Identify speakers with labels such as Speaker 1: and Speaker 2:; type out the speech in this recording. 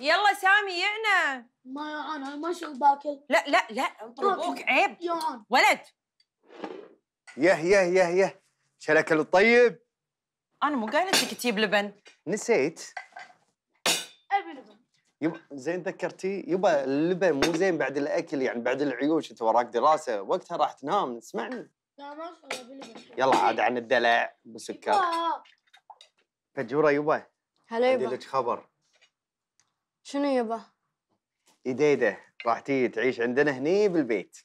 Speaker 1: يلا سامي يعنى ما يعنى ما شو باكل لا لا لا ابوك عيب
Speaker 2: يعنى ولد
Speaker 3: يه يه يه يه شلكل الطيب
Speaker 2: انا مو قايله
Speaker 4: لك تجيب لبن نسيت
Speaker 2: ابي لبن
Speaker 5: يب... زين ذكرتي يبا اللبن مو زين بعد الاكل يعني بعد العيوش انت وراك دراسه
Speaker 6: وقتها راح تنام اسمعني لا ما ابي لبن يلا عاد عن الدلع بسكر فجوره يبا هلا يبا عندي لك خبر
Speaker 7: شنو يبا؟
Speaker 8: ايديده راح تيجي تعيش عندنا هني بالبيت